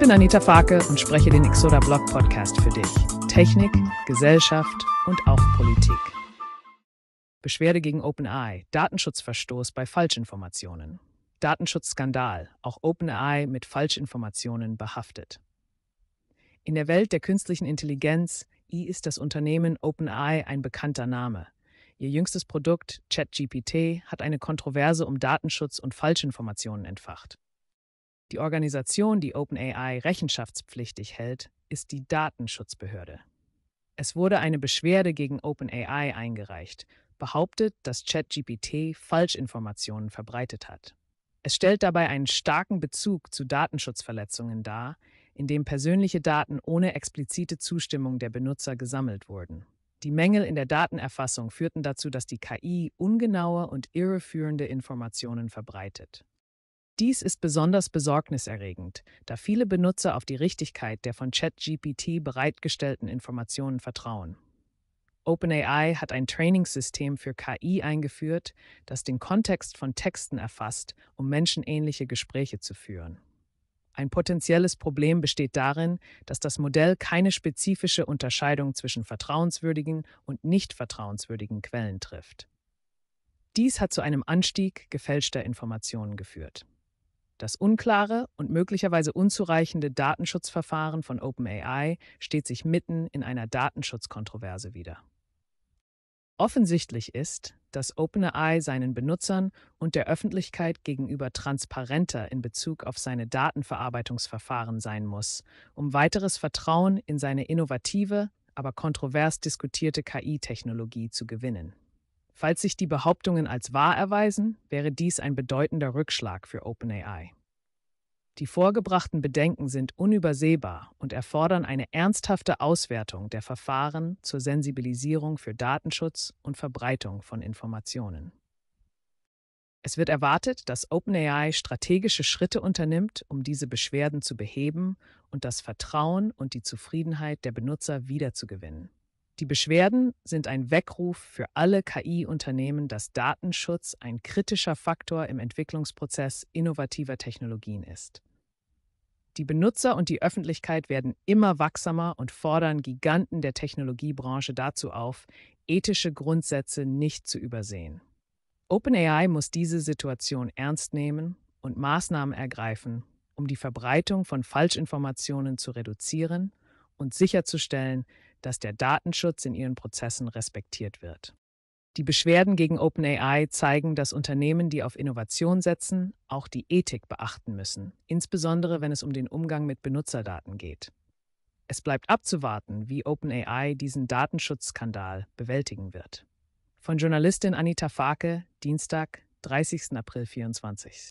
bin Anita Farke und spreche den Exoda Blog Podcast für dich. Technik, Gesellschaft und auch Politik. Beschwerde gegen OpenAI, Datenschutzverstoß bei Falschinformationen. Datenschutzskandal, auch OpenAI mit Falschinformationen behaftet. In der Welt der künstlichen Intelligenz I ist das Unternehmen OpenAI ein bekannter Name. Ihr jüngstes Produkt ChatGPT hat eine Kontroverse um Datenschutz und Falschinformationen entfacht. Die Organisation, die OpenAI rechenschaftspflichtig hält, ist die Datenschutzbehörde. Es wurde eine Beschwerde gegen OpenAI eingereicht, behauptet, dass ChatGPT Falschinformationen verbreitet hat. Es stellt dabei einen starken Bezug zu Datenschutzverletzungen dar, indem persönliche Daten ohne explizite Zustimmung der Benutzer gesammelt wurden. Die Mängel in der Datenerfassung führten dazu, dass die KI ungenaue und irreführende Informationen verbreitet. Dies ist besonders besorgniserregend, da viele Benutzer auf die Richtigkeit der von ChatGPT bereitgestellten Informationen vertrauen. OpenAI hat ein Trainingssystem für KI eingeführt, das den Kontext von Texten erfasst, um menschenähnliche Gespräche zu führen. Ein potenzielles Problem besteht darin, dass das Modell keine spezifische Unterscheidung zwischen vertrauenswürdigen und nicht vertrauenswürdigen Quellen trifft. Dies hat zu einem Anstieg gefälschter Informationen geführt. Das unklare und möglicherweise unzureichende Datenschutzverfahren von OpenAI steht sich mitten in einer Datenschutzkontroverse wieder. Offensichtlich ist, dass OpenAI seinen Benutzern und der Öffentlichkeit gegenüber transparenter in Bezug auf seine Datenverarbeitungsverfahren sein muss, um weiteres Vertrauen in seine innovative, aber kontrovers diskutierte KI-Technologie zu gewinnen. Falls sich die Behauptungen als wahr erweisen, wäre dies ein bedeutender Rückschlag für OpenAI. Die vorgebrachten Bedenken sind unübersehbar und erfordern eine ernsthafte Auswertung der Verfahren zur Sensibilisierung für Datenschutz und Verbreitung von Informationen. Es wird erwartet, dass OpenAI strategische Schritte unternimmt, um diese Beschwerden zu beheben und das Vertrauen und die Zufriedenheit der Benutzer wiederzugewinnen. Die Beschwerden sind ein Weckruf für alle KI-Unternehmen, dass Datenschutz ein kritischer Faktor im Entwicklungsprozess innovativer Technologien ist. Die Benutzer und die Öffentlichkeit werden immer wachsamer und fordern Giganten der Technologiebranche dazu auf, ethische Grundsätze nicht zu übersehen. OpenAI muss diese Situation ernst nehmen und Maßnahmen ergreifen, um die Verbreitung von Falschinformationen zu reduzieren und sicherzustellen, dass der Datenschutz in ihren Prozessen respektiert wird. Die Beschwerden gegen OpenAI zeigen, dass Unternehmen, die auf Innovation setzen, auch die Ethik beachten müssen, insbesondere wenn es um den Umgang mit Benutzerdaten geht. Es bleibt abzuwarten, wie OpenAI diesen Datenschutzskandal bewältigen wird. Von Journalistin Anita Farke, Dienstag, 30. April 24.